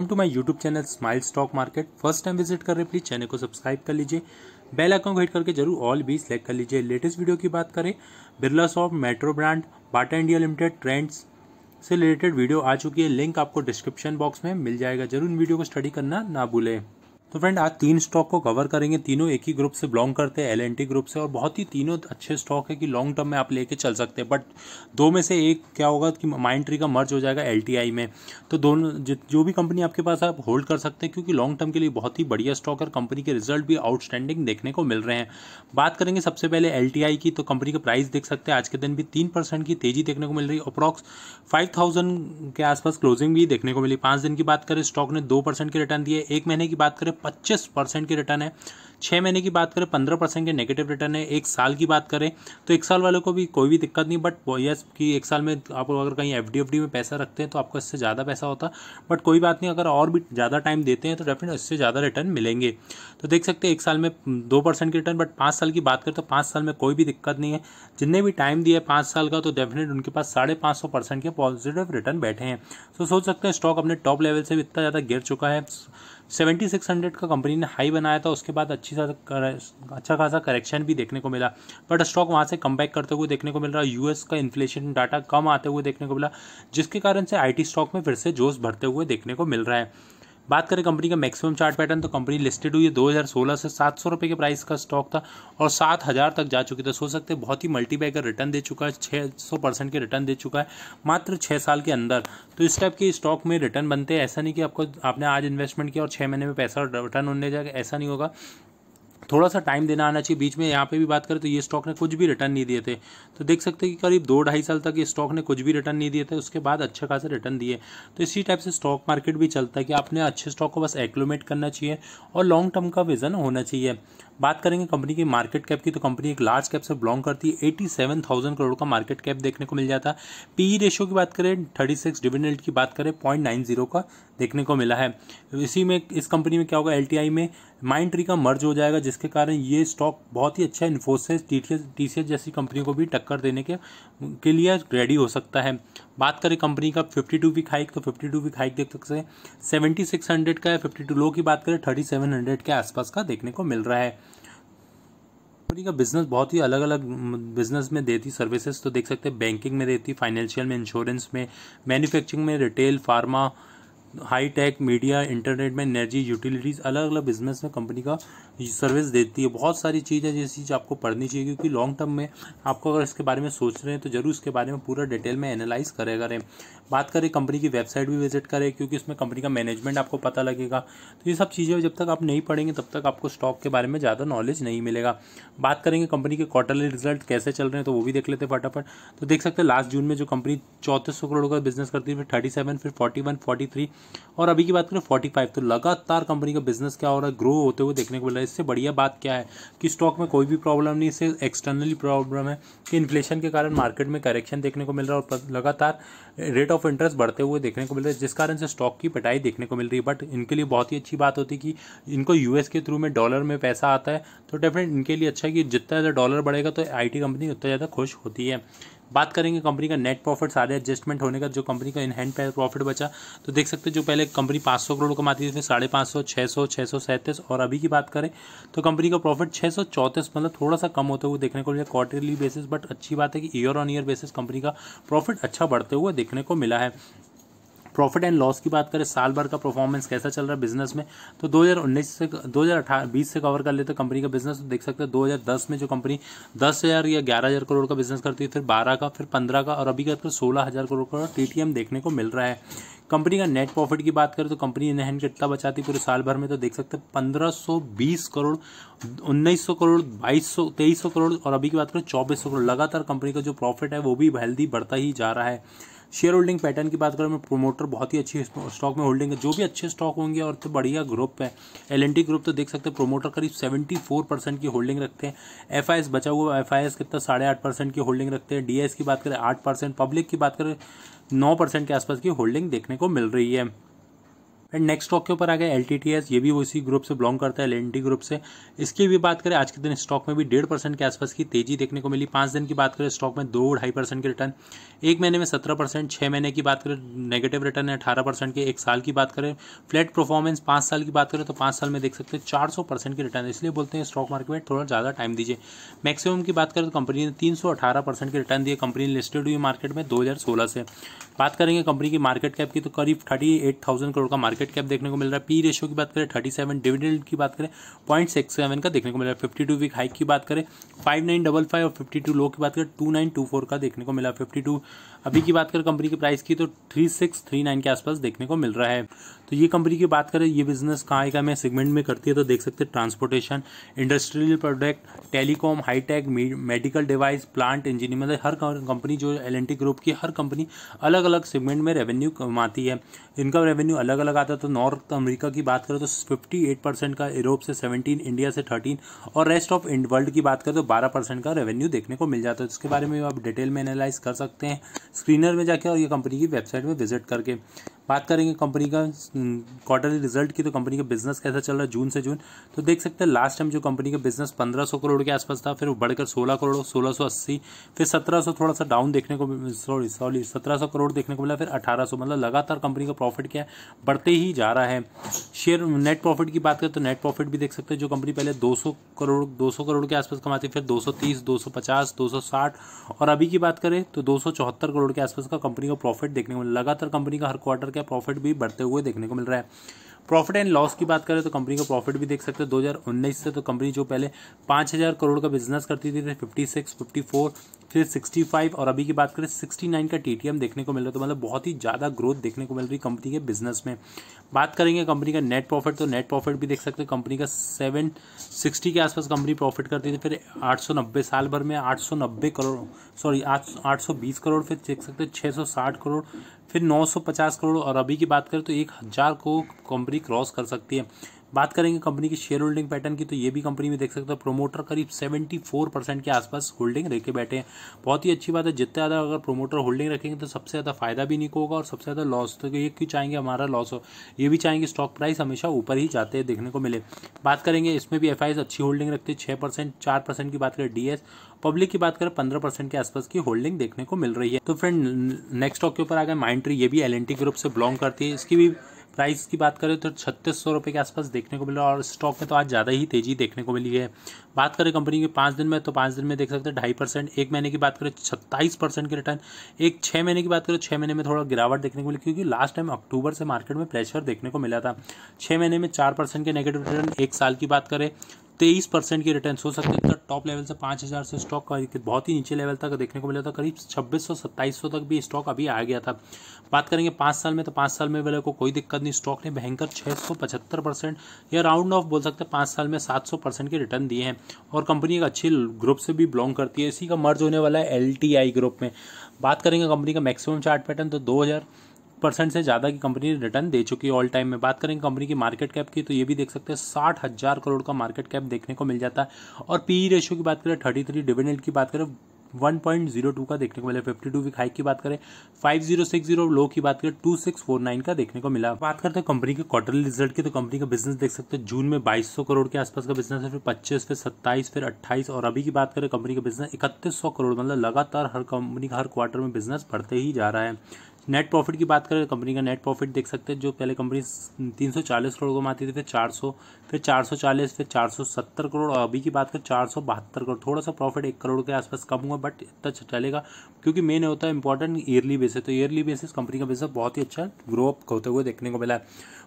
welcome to my YouTube channel smile stock market first time visit कर रहे please channel को subscribe कर लीजिए बेल आइकन को हिट करके जरूर ऑल भी सिलेक्ट कर लीजिए लेटेस्ट वीडियो की बात करें Birla soft metro brand Bata India limited trends से रिलेटेड वीडियो आ चुकी है लिंक आपको डिस्क्रिप्शन बॉक्स में मिल जाएगा जरूर इन वीडियो को स्टडी करना ना भूलें तो फ्रेंड आज तीन स्टॉक को कवर करेंगे तीनों एक ही ग्रुप से बिलोंग करते हैं एल ग्रुप से और बहुत ही तीनों अच्छे स्टॉक है कि लॉन्ग टर्म में आप लेके चल सकते हैं बट दो में से एक क्या होगा कि माइंड ट्री का मर्ज हो जाएगा एल में तो दोनों जो भी कंपनी आपके पास आप होल्ड कर सकते हैं क्योंकि लॉन्ग टर्म के लिए बहुत ही बढ़िया स्टॉक और कंपनी के रिजल्ट भी आउटस्टैंडिंग देखने को मिल रहे हैं बात करेंगे सबसे पहले एल की तो कंपनी का प्राइस देख सकते हैं आज के दिन भी तीन की तेजी देखने को मिल रही है अप्रॉक्स फाइव के आसपास क्लोजिंग भी देखने को मिली पाँच दिन की बात करें स्टॉक ने दो के रिटर्न दिए एक महीने की बात करें पच्चीस परसेंट की रिटर्न है छः महीने की बात करें पंद्रह परसेंट के नेगेटिव रिटर्न है एक साल की बात करें तो एक साल वालों को भी कोई भी दिक्कत नहीं बट यस कि एक साल में आप अगर कहीं एफ डी में पैसा रखते हैं तो आपको इससे ज़्यादा पैसा होता बट कोई बात नहीं अगर और भी ज़्यादा टाइम देते हैं तो डेफिनेट इससे ज़्यादा रिटर्न मिलेंगे तो देख सकते हैं एक साल में दो परसेंट के रिटर्न बट पाँच साल की बात करें तो पाँच साल में कोई भी दिक्कत नहीं है जितने भी टाइम दिया है पाँच साल का तो डेफिनेट उनके पास साढ़े पाँच सौ परसेंट के पॉजिटिव रिटर्न बैठे हैं तो सोच सकते हैं स्टॉक अपने टॉप लेवल से भी इतना ज़्यादा गिर चुका है सेवेंटी सिक्स हंड्रेड का कंपनी ने हाई बनाया था उसके बाद अच्छा अच्छी सा अच्छा खासा करेक्शन भी देखने को मिला बट स्टॉक वहाँ से कम करते हुए देखने को मिल रहा है यूएस का इन्फ्लेशन डाटा कम आते हुए देखने को मिला जिसके कारण से आई स्टॉक में फिर से जोश भरते हुए देखने को मिल रहा है बात करें कंपनी का मैक्सिमम चार्ट पैटर्न तो कंपनी लिस्टेड हुई है 2016 से सात सौ रुपये के प्राइस का स्टॉक था और सात हज़ार तक जा चुकी था सोच सकते हैं बहुत ही मल्टी रिटर्न दे चुका है छः सौ परसेंट के रिटर्न दे चुका है मात्र छः साल के अंदर तो इस टाइप के स्टॉक में रिटर्न बनते हैं ऐसा नहीं कि आपको आपने आज इन्वेस्टमेंट किया और छः महीने में पैसा रिटर्न होने जाएगा ऐसा नहीं होगा थोड़ा सा टाइम देना आना चाहिए बीच में यहाँ पे भी बात करें तो ये स्टॉक ने कुछ भी रिटर्न नहीं दिए थे तो देख सकते हैं कि करीब दो ढाई साल तक ये स्टॉक ने कुछ भी रिटर्न नहीं दिए थे उसके बाद अच्छा खासा रिटर्न दिए तो इसी टाइप से स्टॉक मार्केट भी चलता है कि आपने अच्छे स्टॉक को बस एक्लोमेट करना चाहिए और लॉन्ग टर्म का विजन होना चाहिए बात करेंगे कंपनी की मार्केट कैप की तो कंपनी एक लार्ज कैप से बिलोंग करती है एटी सेवन थाउजेंड करोड़ का मार्केट कैप देखने को मिल जाता है पीई रेशियो की बात करें थर्टी सिक्स डिविडेंड की बात करें पॉइंट नाइन जीरो का देखने को मिला है इसी में इस कंपनी में क्या होगा एल में माइंड ट्री का मर्ज हो जाएगा जिसके कारण ये स्टॉक बहुत ही अच्छा इन्फोसिस टी सी जैसी कंपनी को भी टक्कर देने के, के लिए रेडी हो सकता है बात करें कंपनी का 52 वीक हाइक तो 52 वीक हाइक देख सकते हैं 7600 का है 52 लो की बात करें 3700 के आसपास का देखने को मिल रहा है कंपनी का बिजनेस बहुत ही अलग अलग बिजनेस में देती सर्विसेज तो देख सकते हैं बैंकिंग में देती फाइनेंशियल में इंश्योरेंस में मैन्युफैक्चरिंग में retail pharma high tech media internet में एनर्जी यूटिलिटीज़ अलग अलग बिजनेस में कंपनी का सर्विस देती है बहुत सारी चीज़ें जैसी चीज़ आपको पढ़नी चाहिए क्योंकि लॉन्ग टर्म में आपको अगर इसके बारे में सोच रहे हैं तो ज़रूर इसके बारे में पूरा डिटेल में एनालाइज करें करें बात करें कंपनी की वेबसाइट भी विजिट करें क्योंकि इसमें कंपनी का मैनेजमेंट आपको पता लगेगा तो ये सब चीज़ें जब तक आप नहीं पढ़ेंगे तब तक आपको स्टॉक के बारे में ज़्यादा नॉलेज नहीं मिलेगा बात करेंगे कंपनी के क्वार्टरली रिजल्ट कैसे चल रहे हैं तो वो भी देख लेते फटाफट तो देख सकते हैं लास्ट जून में जो कंपनी चौंतीस करोड़ का बिजनेस करती है फिर थर्टी सेवन फिर फोर्टी वन फोर्टी थ्री और अभी की बात करें फोर्टी फाइव तो लगातार कंपनी का बिजनेस क्या हो रहा है ग्रो होते हुए देखने को मिल रहा है इससे बढ़िया बात क्या है कि स्टॉक में कोई भी प्रॉब्लम नहीं इससे एक्सटर्नली प्रॉब्लम है कि इन्फ्लेशन के कारण मार्केट में करेक्शन देखने को मिल रहा है और लगातार रेट ऑफ इंटरेस्ट बढ़ते हुए देखने को मिल रहा है जिस कारण से स्टॉक की पटाई देखने को मिल रही है बट इनके लिए बहुत ही अच्छी बात होती है कि इनको यूएस के थ्रू में डॉलर में पैसा आता है तो डेफिनेट इनके लिए अच्छा है कि जितना ज़्यादा डॉलर बढ़ेगा तो आई कंपनी उतना ज़्यादा खुश होती है बात करेंगे कंपनी का नेट प्रॉफिट सारे एडजस्टमेंट होने का जो कंपनी का इनहैंड प्रॉफिट बचा तो देख सकते हैं जो पहले कंपनी पाँच सौ करोड़ कमाती थी उसमें साढ़े पाँच सौ छः सौ छः सौ सैंतीस और अभी की बात करें तो कंपनी का प्रॉफिट छः सौ चौंतीस मतलब थोड़ा सा कम होते हुए देखने को मिला क्वार्टरली बेसिस बट अच्छी बात है कि year on year basis company का प्रॉफिट अच्छा बढ़ते हुए देखने को मिला है प्रॉफिट एंड लॉस की बात करें साल भर का परफॉर्मेंस कैसा चल रहा है बिजनेस में तो 2019 से 2018 से कवर कर लेते कंपनी का बिजनेस तो देख सकते हैं 2010 में जो कंपनी 10000 या 11000 करोड़ का बिजनेस करती है फिर 12 का फिर 15 का और अभी का सोलह हज़ार करोड़ का टीटीएम देखने को मिल रहा है कंपनी का नेट प्रॉफिट की बात करें तो कंपनी इनहैंड कितना बचाती पूरे साल भर में तो देख सकते हैं पंद्रह करोड़ 1900 करोड़ 2200 2300 करोड़ और अभी की बात करें 2400 करोड़ लगातार कंपनी का जो प्रॉफिट है वो भी हेल्दी बढ़ता ही जा रहा है शेयर होल्डिंग पैटर्न की बात करें मैं प्रोमोटर बहुत ही अच्छी स्टॉक में होल्डिंग है जो भी अच्छे स्टॉक होंगे और तो बढ़िया ग्रुप है एल ग्रुप तो देख सकते हैं प्रोमोटर करीब सेवेंटी फोर परसेंट की होल्डिंग रखते हैं एफ बचा हुआ एफ आई कितना साढ़े आठ परसेंट की होल्डिंग रखते हैं डी की बात करें आठ परसेंट पब्लिक की बात करें नौ परसेंट के आसपास की होल्डिंग देखने को मिल रही है एंड नेक्स्ट स्टॉक के ऊपर आ गया एल ये भी वो उसी ग्रुप से बिलोंग करता है एल ग्रुप से इसकी भी बात करें आज के दिन स्टॉक में भी डेढ़ परसेंट के आसपास की तेजी देखने को मिली पाँच दिन की बात करें स्टॉक में दो ढाई परसेंट के रिटर्न एक महीने में सत्रह परसेंट छह महीने की बात करें नेगेटिव रिटर्न है अठारह परसेंट के एक साल की बात करें फ्लैट परफॉर्मेंस पाँच साल की बात करें तो पाँच साल में देख सकते हैं चार सौ परसेंट की रिटर्न इसलिए बोलते हैं स्टॉक मार्केट में थोड़ा ज़्यादा टाइम दीजिए मैक्सिमम की बात करें तो कंपनी ने तीन सौ अठारह परसेंट की रिटर्न दिए कंपनी लिस्टेड हुई मार्केट में दो हज़ार सोलह से बात करेंगे कंपनी की मार्केट कैप की तो करीब थर्टी एट थाउजेंड करोड़ का मार्केट मार्केट कैप देखने को मिल रहा है पी रेशियो की बात करें थर्टी सेवन डिविडेंड की बात करें पॉइंट सिक्स सेवन का देखने को मिल रहा है फिफ्टी टू वीक हाइक की बात करें फाइव नाइन डबल फाइव और फिफ्टी टू लो की बात करें टू नाइन टू फोर का देखने को मिला फिफ्टी टू अभी की बात करें कंपनी की प्राइस की तो थ्री सिक्स थ्री नाइन के आसपास देखने को मिल रहा है तो ये कंपनी की बात करें ये बिजनेस कहाँ आएगा मैं सेगमेंट में करती है तो देख सकते हैं transportation industrial product telecom hitech medical device plant engineer मतलब हर कंपनी जो एल ग्रुप की हर कंपनी अलग अलग सेगमेंट में रेवेन्यू कमाती है इनका रेवेन्यू अलग अलग आता है तो नॉर्थ अमेरिका की बात करें तो फिफ्टी एट परसेंट का यूरोप से सेवनटीन इंडिया से थर्टीन और रेस्ट ऑफ वर्ल्ड की बात करें तो बारह परसेंट का रेवेन्यू देखने को मिल जाता है तो इसके बारे में आप डिटेल में एनालाइज कर सकते हैं स्क्रीनर में जाकर और ये कंपनी की वेबसाइट में विजिट करके बात करेंगे कंपनी का क्वार्टरली हम्म, रिजल्ट की तो कंपनी का बिजनेस कैसा चल रहा है जून से जून तो देख सकते हैं लास्ट टाइम जो कंपनी का बिजनेस 1500 करोड़ के आसपास था फिर बढ़कर 16 करोड़ 1680 फिर 1700 थोड़ा सा डाउन देखने को सॉरी सॉरी 1700 करोड़ देखने को मिला फिर 1800 मतलब लगातार कंपनी का प्रॉफिट क्या है बढ़ते ही जा रहा है शेयर नेट प्रॉफिट की बात करें तो नेट प्रॉफिट भी देख सकते हैं जो कंपनी पहले दो करोड़ दो करोड़ के आसपास कमाती फिर दो सौ तीस और अभी की बात करें तो दो करोड़ के आसपास का कंपनी का प्रॉफिट देखने को मिला लगातार कंपनी का हर क्वार्टर क्या प्रॉफिट भी बढ़ते हुए देखने को मिल रहा है प्रॉफिट एंड लॉस की बात करें तो कंपनी का प्रॉफिट भी देख सकते हैं 2019 से तो कंपनी जो पहले 5000 करोड़ का बिजनेस करती थी फिफ्टी सिक्स फिफ्टी फोर फिर 65 और अभी की बात करें 69 का टीटीएम देखने को मिल रहा है तो मतलब बहुत ही ज़्यादा ग्रोथ देखने को मिल रही है कंपनी के बिजनेस में बात करेंगे कंपनी का नेट प्रॉफिट तो नेट प्रॉफिट भी देख सकते हैं कंपनी का 760 के आसपास कंपनी प्रॉफिट करती थी फिर 890 साल भर में 890 करोड़ सॉरी 820 करोड़ फिर देख सकते सौ 660 करोड़ फिर 950 करोड़ और अभी की बात करें तो एक हज़ार को कंपनी क्रॉस कर सकती है बात करेंगे कंपनी की शेयर होल्डिंग पैटर्न की तो ये भी कंपनी में देख सकते हो प्रोमोटर करीब सेवेंटी फोर परसेंट के आसपास होल्डिंग रखे बैठे हैं बहुत ही अच्छी बात है जितना ज़्यादा अगर प्रोमोटर होल्डिंग रखेंगे तो सबसे ज़्यादा फायदा भी नहीं होगा और सबसे ज़्यादा लॉस तो ये क्यों चाहेंगे हमारा लॉस हो ये भी चाहेंगे स्टॉक प्राइस हमेशा ऊपर ही जाते हैं देखने को मिले बात करेंगे इसमें भी एफ अच्छी होल्डिंग रखती है छः परसेंट चार परसेंट की बात करें डी पब्लिक की बात करें पंद्रह परसेंट के आसपास की होल्डिंग देखने को मिल रही है तो फ्रेंड नेक्स्ट स्टॉक के ऊपर आ गए माइंड ये भी एल ग्रुप से बिलोंग करती है इसकी भी प्राइस की बात करें तो छत्तीस सौ रुपये के आसपास देखने को मिला और स्टॉक में तो आज ज़्यादा ही तेज़ी देखने को मिली है बात करें कंपनी के पाँच दिन में तो पाँच दिन में देख सकते हैं ढाई परसेंट एक महीने की बात करें सत्ताईस परसेंट के रिटर्न एक छः महीने की बात करें तो छः महीने में थोड़ा गिरावट देखने को मिली क्योंकि लास्ट टाइम अक्टूबर से मार्केट में प्रेशर देखने को मिला था छः महीने में चार परसेंट के नेगेटिव रिटर्न एक साल की बात करें तेईस परसेंट की रिटर्न हो सकते थे टॉप लेवल से पाँच हज़ार से स्टॉक का बहुत ही नीचे लेवल तक देखने को मिला था करीब छब्बीस सौ सत्ताईस सौ तक भी स्टॉक अभी आ गया था बात करेंगे पाँच साल में तो पाँच साल में वाले को कोई दिक्कत नहीं स्टॉक ने भयंकर छः सौ पचहत्तर परसेंट या राउंड ऑफ बोल सकते हैं पाँच साल में सात सौ परसेंट के रिटर्न दिए हैं और कंपनी एक अच्छी ग्रुप से भी बिलोंग करती है इसी का मर्ज होने वाला है एल ग्रुप में बात करेंगे कंपनी का मैक्सिमम चार्ट पैटर्न तो दो हज़ार परसेंट से ज़्यादा की कंपनी रिटर्न दे चुकी है ऑल टाइम में बात करें कंपनी की मार्केट कैप की तो ये भी देख सकते हैं साठ हज़ार करोड़ का मार्केट कैप देखने को मिल जाता है और पी रेशियो e की बात करें थर्टी थ्री डिविडेंड की बात करें वन पॉइंट जीरो टू का देखने को मिला फिफ्टी टू वीक हाई की बात करें five zero six zero low की बात करें टू सिक्स फोर नाइन का देखने को मिला बात करते हैं कंपनी के क्वार्टरली रिजल्ट की तो कंपनी का बिजनेस देख सकते हैं जून में बाईस सौ करोड़ के आसपास का बिजनेस है फिर पच्चीस फिर सत्ताईस फिर अट्ठाईस और अभी की बात करें कंपनी का बिजनेस इकतीस सौ करोड़ मतलब लगातार हर कंपनी का हर क्वार्टर में बिजनेस बढ़ते ही जा रहा है नेट प्रॉफिट की बात करें कंपनी तो का नेट प्रॉफिट देख सकते हैं जो पहले कंपनी 340 करोड़ कमाती थी फिर 400 फिर 440 फिर 470 करोड़ और अभी की बात करें चार करोड़ थोड़ा सा प्रॉफिट एक करोड़ के आसपास कम हुआ बट इतना अच्छा चलेगा क्योंकि मेन होता है इंपॉर्टेंट ईयरली बेसिस तो ईयरली बेसिस कंपनी का बेसिस बहुत ही अच्छा ग्रो अप होते हुए देखने को मिला है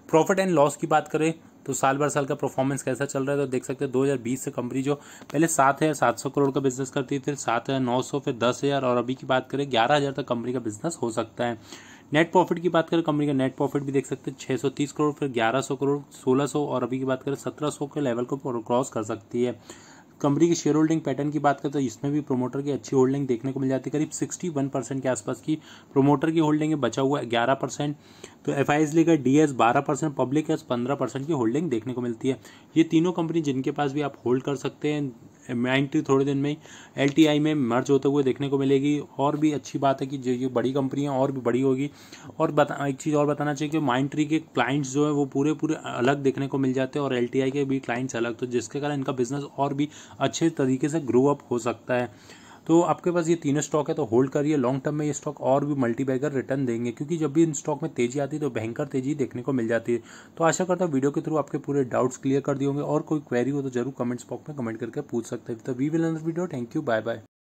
प्रॉफिट एंड लॉस की बात करें तो साल भर साल का परफॉर्मेंस कैसा चल रहा है तो देख सकते हैं 2020 से कंपनी जो पहले सात हज़ार सात सौ करोड़ का बिजनेस करती थी सात हज़ार नौ सौ फिर दस हज़ार और अभी की बात करें ग्यारह हज़ार तक कंपनी का बिजनेस हो सकता है नेट प्रॉफिट की बात करें कंपनी का नेट प्रॉफिट भी देख सकते हैं 630 करोड़ फिर 1100 करोड़ 1600 और अभी की बात करें 1700 के लेवल को क्रॉस कर सकती है कंपनी की शेयर होल्डिंग पैटर्न की बात करें तो इसमें भी प्रोमोटर की अच्छी होल्डिंग देखने को मिल जाती है करीब सिक्सटी वन परसेंट के आसपास की प्रोमोटर की होल्डिंग है बचा हुआ ग्यारह परसेंट तो एफ आई एस लेकर डी एस बारह परसेंट पब्लिक एस पंद्रह परसेंट की होल्डिंग देखने को मिलती है ये तीनों कंपनी जिनके पास भी आप होल्ड कर सकते हैं एम थोड़े दिन में एल में मर्ज होते हुए देखने को मिलेगी और भी अच्छी बात है कि जो ये बड़ी कंपनियाँ और भी बड़ी होगी और बता एक चीज़ और बताना चाहिए कि माइंड के क्लाइंट्स जो है वो पूरे पूरे अलग देखने को मिल जाते हैं और एल के भी क्लाइंट्स अलग तो जिसके कारण इनका बिजनेस और भी अच्छे तरीके से ग्रो अप हो सकता है तो आपके पास ये तीनों स्टॉक है तो होल्ड करिए लॉन्ग टर्म में ये स्टॉक और भी मल्टीबैगर रिटर्न देंगे क्योंकि जब भी इन स्टॉक में तेजी आती है तो भयंकर तेजी देखने को मिल जाती है तो आशा करता हूँ वीडियो के थ्रू आपके पूरे डाउट्स क्लियर कर दिए होंगे और कोई क्वेरी हो तो जरूर कमेंट्स बॉक्स में कमेंट करके पूछ सकते हैं तो we will video thank you bye bye